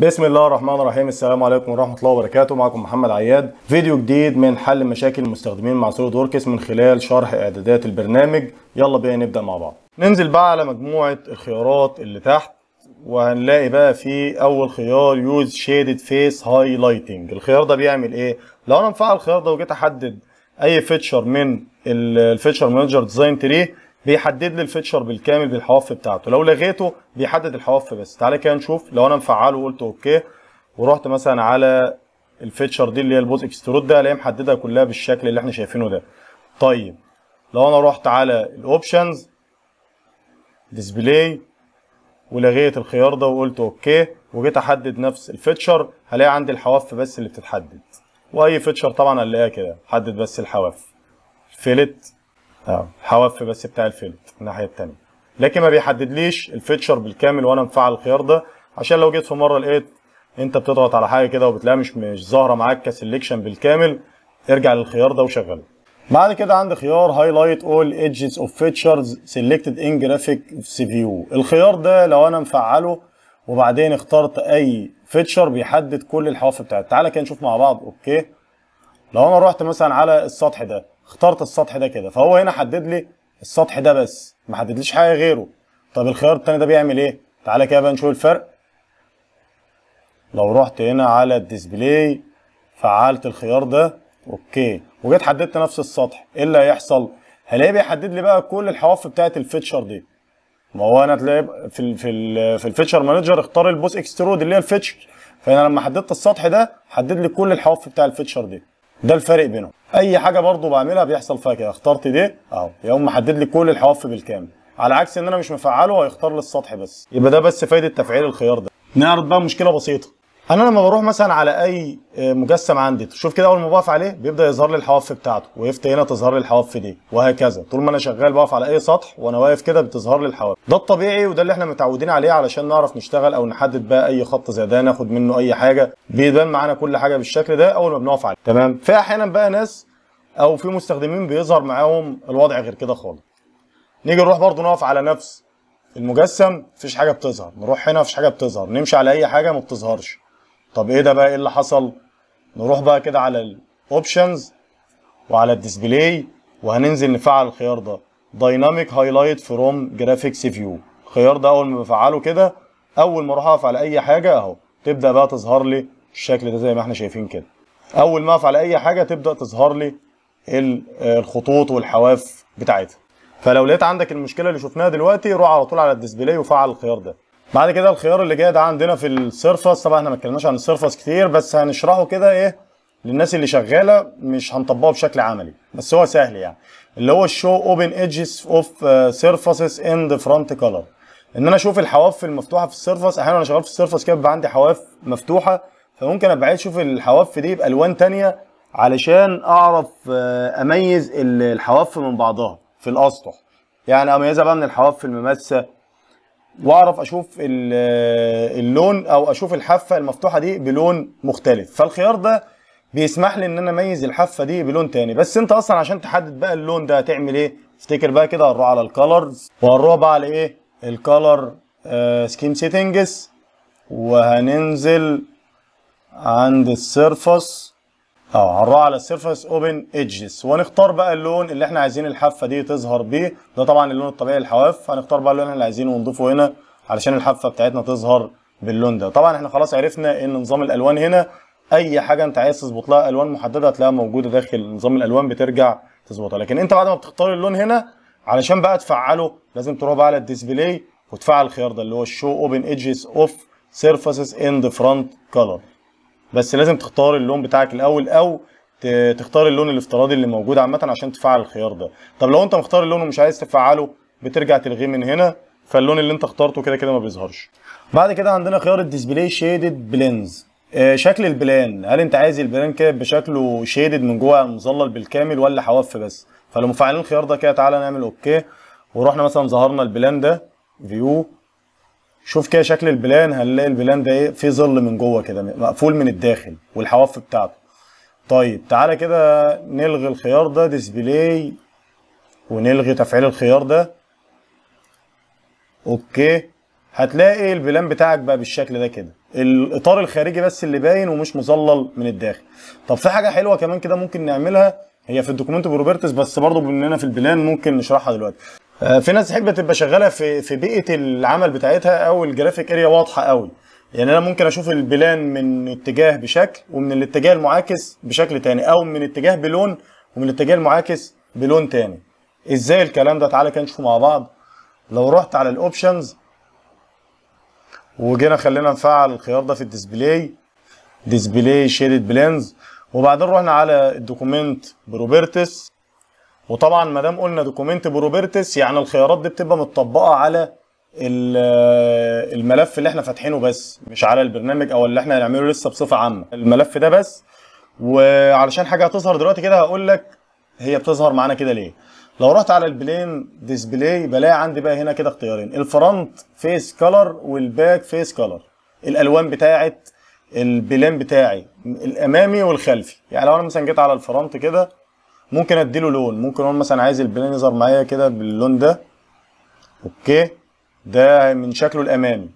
بسم الله الرحمن الرحيم السلام عليكم ورحمه الله وبركاته معكم محمد عياد فيديو جديد من حل مشاكل المستخدمين مع سوليد وركس من خلال شرح اعدادات البرنامج يلا بينا نبدا مع بعض ننزل بقى على مجموعه الخيارات اللي تحت وهنلاقي بقى في اول خيار يوز شيدد فيس هايلايتنج الخيار ده بيعمل ايه لو انا مفعل الخيار ده وجيت احدد اي فيتشر من الفيتشر مانجر ديزاين تري بيحدد لي الفيتشر بالكامل بالحواف بتاعته لو لغيته بيحدد الحواف بس تعالى كده نشوف لو انا مفعله وقلت اوكي ورحت مثلا على الفيتشر دي اللي هي البوز اكسترود ده الاقيها محددها كلها بالشكل اللي احنا شايفينه ده طيب لو انا رحت على الاوبشنز ديسبلاي ولغيت الخيار ده وقلت اوكي وجيت احدد نفس الفيتشر هلاقي عندي الحواف بس اللي بتتحدد واي فيتشر طبعا هلاقيها كده حدد بس الحواف فيلت اه بس بتاع الفيلد الناحيه الثانيه لكن ما بيحددليش الفيتشر بالكامل وانا مفعل الخيار ده عشان لو جيت في مره لقيت انت بتضغط على حاجه كده وبتلاقيها مش مش ظاهره معاك كسلكشن بالكامل ارجع للخيار ده وشغله بعد كده عندي خيار هايلايت اول ايدجز اوف فيتشرز سيلكتد ان جرافيك فيو الخيار ده لو انا مفعله وبعدين اخترت اي فيتشر بيحدد كل الحواف بتاعتي تعالى كده نشوف مع بعض اوكي لو انا رحت مثلا على السطح ده اخترت السطح ده كده فهو هنا حدد لي السطح ده بس ما حددليش حاجه غيره طب الخيار التاني ده بيعمل ايه تعالى كده بقى نشوف الفرق لو رحت هنا على الديسبلاي فعلت الخيار ده اوكي وجيت حددت نفس السطح ايه اللي هيحصل هلاقيه بيحدد لي بقى كل الحواف بتاعه الفيتشر دي ما هو انا تلاقي في الـ في الـ في الفيتشر مانجر اختار البوس اكسترود اللي هي الفيتشر فانا لما حددت السطح ده حدد لي كل الحواف بتاع الفيتشر دي ده الفرق بينهم اي حاجه برضو بعملها بيحصل فيها كده اخترت دي اهو يقوم محدد لي كل الحواف بالكامل على عكس ان انا مش مفعله هيختار لي السطح بس يبقى ده بس فايده تفعيل الخيار ده نعرض بقى مشكله بسيطه انا لما بروح مثلا على اي آه، مجسم عندي شوف كده اول ما بقف عليه بيبدا يظهر لي الحواف بتاعته وقفت هنا تظهر لي الحواف دي وهكذا طول ما انا شغال بقف على اي سطح وانا واقف كده بتظهر لي الحواف ده الطبيعي وده اللي احنا متعودين عليه علشان نعرف نشتغل او نحدد بقى اي خط زي ده ناخد منه اي حاجه بيبان معانا كل حاجه بالشكل ده اول ما بنقف عليه تمام في احيانا بقى ناس او في مستخدمين بيظهر معاهم الوضع غير كده خالص نيجي نروح برضه نقف على نفس المجسم مفيش حاجه بتظهر نروح هنا مفيش حاجه بتظهر نمشي على اي حاجه ما بتظهرش طب ايه ده بقى ايه اللي حصل نروح بقى كده على الاوبشنز وعلى الديسبلاي وهننزل نفعل الخيار ده دايناميك هايلايت فروم جرافيكس فيو الخيار ده اول ما بفعله كده اول ما اروح اقف على اي حاجه اهو تبدا بقى تظهر لي الشكل ده زي ما احنا شايفين كده اول ما اقف على اي حاجه تبدا تظهر لي آه، الخطوط والحواف بتاعتها فلو لقيت عندك المشكله اللي شفناها دلوقتي روح على طول على الديسبلاي وفعل الخيار ده بعد كده الخيار اللي جاي ده عندنا في السيرفس طبعا احنا ما اتكلمناش عن السيرفس كتير بس هنشرحه كده ايه للناس اللي شغاله مش هنطبقه بشكل عملي بس هو سهل يعني اللي هو الشو اوبن ايدجز اوف سيرفسز ان ذا فرونت كولر ان انا اشوف الحواف المفتوحه في السيرفس احيانا انا شغال في السيرفس كده بيبقى عندي حواف مفتوحه فممكن ابقى عايز اشوف الحواف دي بالوان ثانيه علشان اعرف آه، اميز الحواف من بعضها في الاسطح يعني اميزها بقى من الحواف الممثله واعرف اشوف آه، اللون او اشوف الحافه المفتوحه دي بلون مختلف فالخيار ده بيسمح لي ان انا اميز الحافه دي بلون تاني بس انت اصلا عشان تحدد بقى اللون ده هتعمل ايه افتكر بقى كده هنروح على الكالرز وهنروح بقى على ايه الكالر سكيم سيتنجز وهننزل عند السيرفس اه هنروح على السيرفس اوبن ايدجز ونختار بقى اللون اللي احنا عايزين الحافه دي تظهر بيه ده طبعا اللون الطبيعي للحواف هنختار بقى اللون اللي عايزينه ونضيفه هنا علشان الحافه بتاعتنا تظهر باللون ده طبعا احنا خلاص عرفنا ان نظام الالوان هنا اي حاجه انت عايز تظبط لها الوان محدده هتلاقيها موجوده داخل نظام الالوان بترجع تظبطها لكن انت بعد ما بتختار اللون هنا علشان بقى تفعله لازم تروح بقى على الديسبلاي وتفعل الخيار ده اللي هو الشو اوبن ايدجز اوف سيرفسز ان ذا فرونت كلر بس لازم تختار اللون بتاعك الاول او تختار اللون الافتراضي اللي موجود عامه عشان تفعل الخيار ده طب لو انت مختار اللون ومش عايز تفعله بترجع تلغيه من هنا فاللون اللي انت اخترته كده كده ما بيظهرش بعد كده عندنا خيار الديسبلاي شيدد بلينز آه، شكل البلان هل انت عايز البلان كده بشكله شيدد من جوه مظلل بالكامل ولا حواف بس فلو مفعلين الخيار ده كده تعالى نعمل اوكي ورحنا مثلا ظهرنا البلان ده فيو شوف كده شكل البلان هنلاقي البلان ده ايه في ظل من جوه كده مقفول من الداخل والحواف بتاعته طيب تعالى كده نلغي الخيار ده ديسبلاي ونلغي تفعيل الخيار ده اوكي هتلاقي البلان بتاعك بقى بالشكل ده كده الاطار الخارجي بس اللي باين ومش مظلل من الداخل طب في حاجه حلوه كمان كده ممكن نعملها هي في الدوكيومنت بروبرتس بس برضه بما اننا في البلان ممكن نشرحها دلوقتي آه، في ناس تحب تبقى شغاله في في بيئه العمل بتاعتها او الجرافيك اريا واضحه قوي يعني انا ممكن اشوف البلان من اتجاه بشكل ومن الاتجاه المعاكس بشكل تاني او من اتجاه بلون ومن الاتجاه المعاكس بلون تاني ازاي الكلام ده تعالى كده نشوفه مع بعض لو رحت على الاوبشنز وجينا خلينا نفعل الخيار ده في الديسبلاي ديسبلاي شيدد بلانز وبعدين رحنا على الدوكومنت بروبرتس وطبعا ما دام قلنا دوكومنت بروبرتس يعني الخيارات دي بتبقى متطبقه على الملف اللي احنا فاتحينه بس مش على البرنامج او اللي احنا هنعمله لسه بصفه عامه الملف ده بس وعلشان حاجه هتظهر دلوقتي كده هقول لك هي بتظهر معانا كده ليه لو رحت على البلين ديسبلاي بلاقي عندي بقى هنا كده اختيارين الفرونت فيس كلر والباك فيس كلر الالوان بتاعه البلين بتاعي الامامي والخلفي يعني لو انا مثلا جيت على الفرونت كده ممكن اديله لون ممكن اقول مثلا عايز البلان يظهر معايا كده باللون ده اوكي ده من شكله الامامي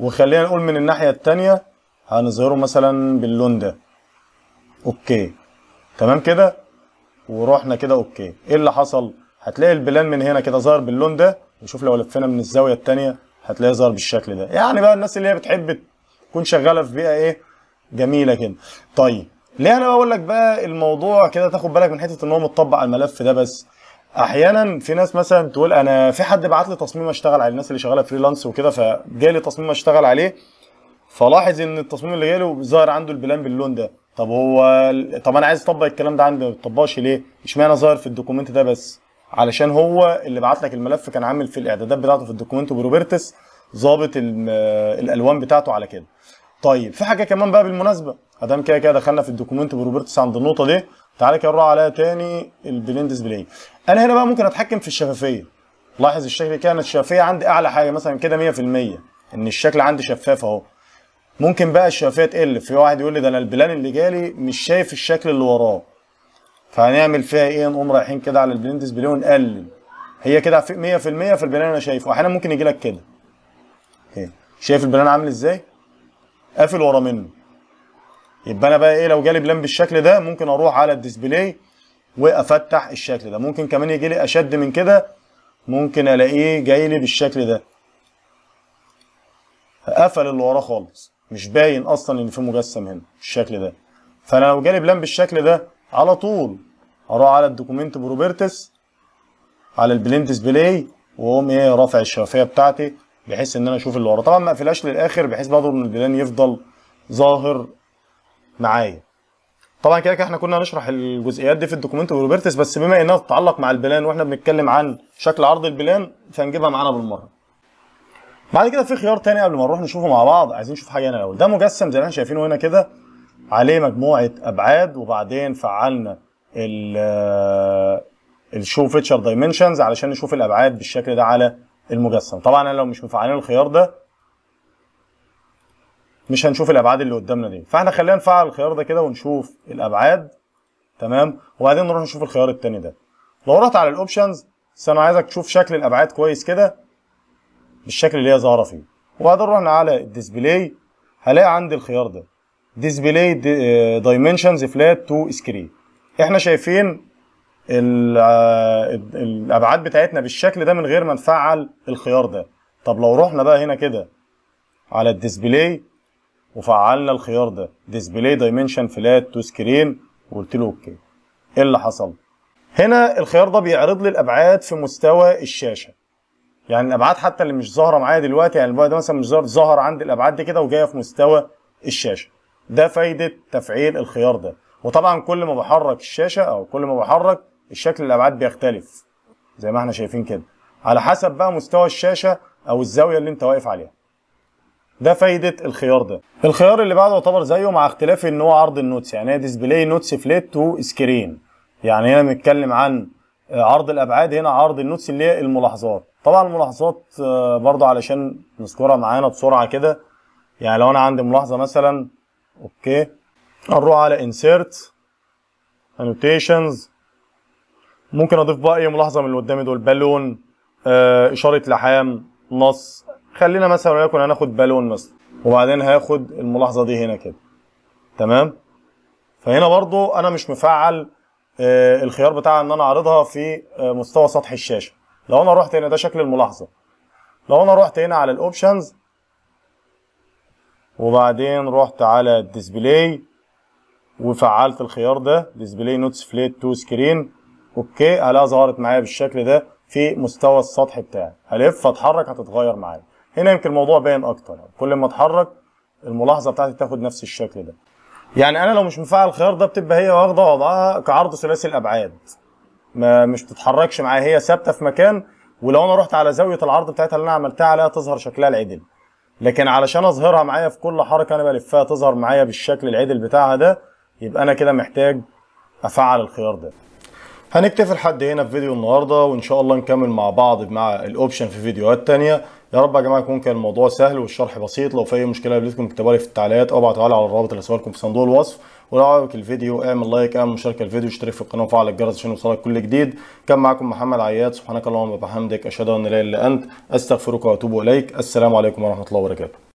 وخلينا نقول من الناحيه الثانيه هنظهره مثلا باللون ده اوكي تمام كده ورحنا كده اوكي ايه اللي حصل هتلاقي البلان من هنا كده ظهر باللون ده وشوف لو لفينا من الزاويه الثانيه هتلاقيه ظهر بالشكل ده يعني بقى الناس اللي هي بتحب تكون شغاله في بيئه ايه جميله كده طيب ليه انا بقول لك بقى الموضوع كده تاخد بالك من حته ان هو متطبق على الملف ده بس احيانا في ناس مثلا تقول انا في حد بعت لي تصميم اشتغل عليه الناس اللي شغاله فريلانس وكده فجاي لي تصميم اشتغل عليه فلاحظ ان التصميم اللي جاله ظاهر عنده البلان باللون ده طب هو طب انا عايز اطبق الكلام ده عندي ما بتطبقش ليه اشمعنى ظاهر في الدوكومنت ده بس علشان هو اللي بعت لك الملف كان عامل في الاعدادات بتاعته في الدوكومنت وبروبرتس ظابط الالوان بتاعته على كده طيب في حاجه كمان بقى بالمناسبه ادام كده كده دخلنا في الدوكيومنت بروبرتس عند النقطه دي تعالى كده نروح عليها تاني البلين ديسبلاي انا هنا بقى ممكن اتحكم في الشفافيه لاحظ الشكل كده انا الشفافيه عندي اعلى حاجه مثلا كده 100% ان الشكل عندي شفاف اهو ممكن بقى الشفافيه تقل في واحد يقول لي ده انا البلان اللي جالي مش شايف الشكل اللي وراه فهنعمل فيها ايه نقوم رايحين كده على البلين ديسبلاي ونقلل هي كده 100% في البلان انا شايفه احيانا ممكن يجي لك كده إيه؟ شايف البلان عامل ازاي قافل ورا منه يبقى انا بقى ايه لو جالي بلان بالشكل ده ممكن اروح على الديسبلاي وافتح الشكل ده ممكن كمان يجي لي اشد من كده ممكن الاقيه جاي لي بالشكل ده قفل اللي وراه خالص مش باين اصلا ان في مجسم هنا بالشكل ده فانا لو جالي بلان بالشكل ده على طول اروح على الدوكيومنت بروبرتس على البلين ديسبلاي واقوم ايه رافع الشفافيه بتاعتي بحيث ان انا اشوف اللي ورا طبعا ما اقفلهاش للاخر بحيث برضه ان البلان يفضل ظاهر معايا طبعا كده كده احنا كنا هنشرح الجزئيات دي في الدوكيومنت والروبرتس بس بما انها تتعلق مع البلان واحنا بنتكلم عن شكل عرض البلان فهنجيبها معانا بالمره بعد كده في خيار تاني قبل ما نروح نشوفه مع بعض عايزين نشوف حاجه هنا الاول ده مجسم زي ما احنا شايفينه هنا كده عليه مجموعه ابعاد وبعدين فعلنا آه، الشو فيتشر دايمنشنز علشان نشوف الابعاد بالشكل ده على المجسم طبعا انا لو مش مفعلين الخيار ده مش هنشوف الابعاد اللي قدامنا دي فاحنا خلينا نفعل الخيار ده كده ونشوف الابعاد تمام وبعدين نروح نشوف الخيار التاني ده لو رحت على الاوبشنز بس انا عايزك تشوف شكل الابعاد كويس كده بالشكل اللي هي ظاهره فيه وبعدين رحنا على الديسبلاي هلاقي عندي الخيار ده ديسبلاي دايمنشنز فلات تو سكرين احنا شايفين الابعاد بتاعتنا بالشكل ده من غير ما نفعل الخيار ده طب لو رحنا بقى هنا كده على الديسبلاي وفعلنا الخيار ده ديسبلاي دايمنشن فلات تو سكرين وقلت له اوكي ايه اللي حصل هنا الخيار ده بيعرض لي الابعاد في مستوى الشاشه يعني الابعاد حتى اللي مش ظاهره معايا دلوقتي يعني البعد ده مثلا مش ظاهر ظهر عندي الابعاد دي كده وجايه في مستوى الشاشه ده فايده تفعيل الخيار ده وطبعا كل ما بحرك الشاشه او كل ما بحرك الشكل الابعاد بيختلف زي ما احنا شايفين كده على حسب بقى مستوى الشاشه او الزاويه اللي انت واقف عليها ده فايده الخيار ده الخيار اللي بعده يعتبر زيه مع اختلاف ان هو عرض النوتس يعني هي ديسبلاي نوتس فليت تو سكرين يعني هنا بنتكلم عن عرض الابعاد هنا عرض النوتس اللي هي الملاحظات طبعا الملاحظات آه، برضه علشان نذكرها معانا بسرعه كده يعني لو انا عندي ملاحظه مثلا اوكي هنروح على انسيرت انوتيشنز ممكن اضيف بقى اي ملاحظه من اللي قدامي دول بالون آه، اشاره لحام نص خلينا مثلا وليكن هناخد بالون مثلا وبعدين هاخد الملاحظه دي هنا كده تمام فهنا برضو انا مش مفعل آه، الخيار بتاع ان انا اعرضها في آه، مستوى سطح الشاشه لو انا رحت هنا ده شكل الملاحظه لو انا رحت هنا على الاوبشنز وبعدين رحت على الديسبلاي وفعلت الخيار ده ديسبلاي نوتس فليت تو سكرين اوكي هلا ظهرت معايا بالشكل ده في مستوى السطح بتاعي هلف اتحرك هتتغير معايا هنا يمكن الموضوع باين اكتر كل ما اتحرك الملاحظه بتاعتي بتاخد نفس الشكل ده يعني انا لو مش مفعل الخيار ده بتبقى هي واخده وضعها كعرض ثلاثي الابعاد ما مش بتتحركش معايا هي ثابته في مكان ولو انا رحت على زاويه العرض بتاعتها اللي انا عملتها عليها تظهر شكلها العدل لكن علشان اظهرها معايا في كل حركه انا بلفها تظهر معايا بالشكل العدل بتاعها ده يبقى انا كده محتاج افعل الخيار ده هنكتفي لحد هنا في فيديو النهارده وان شاء الله نكمل مع بعض مع الاوبشن في فيديوهات تانية يا رب يا جماعه يكون كان الموضوع سهل والشرح بسيط لو في اي مشكله قابلتكم اكتبوا لي في التعليقات او ابعتوا لي على الرابط اللي سوالكم في صندوق الوصف ولو عجبك الفيديو اعمل لايك اعمل مشاركه الفيديو اشترك في القناه وفعل الجرس عشان يوصلك كل جديد كان معاكم محمد عياد سبحانك اللهم وبحمدك اشهد ان لا اله الا انت استغفرك واتوب اليك السلام عليكم ورحمه الله وبركاته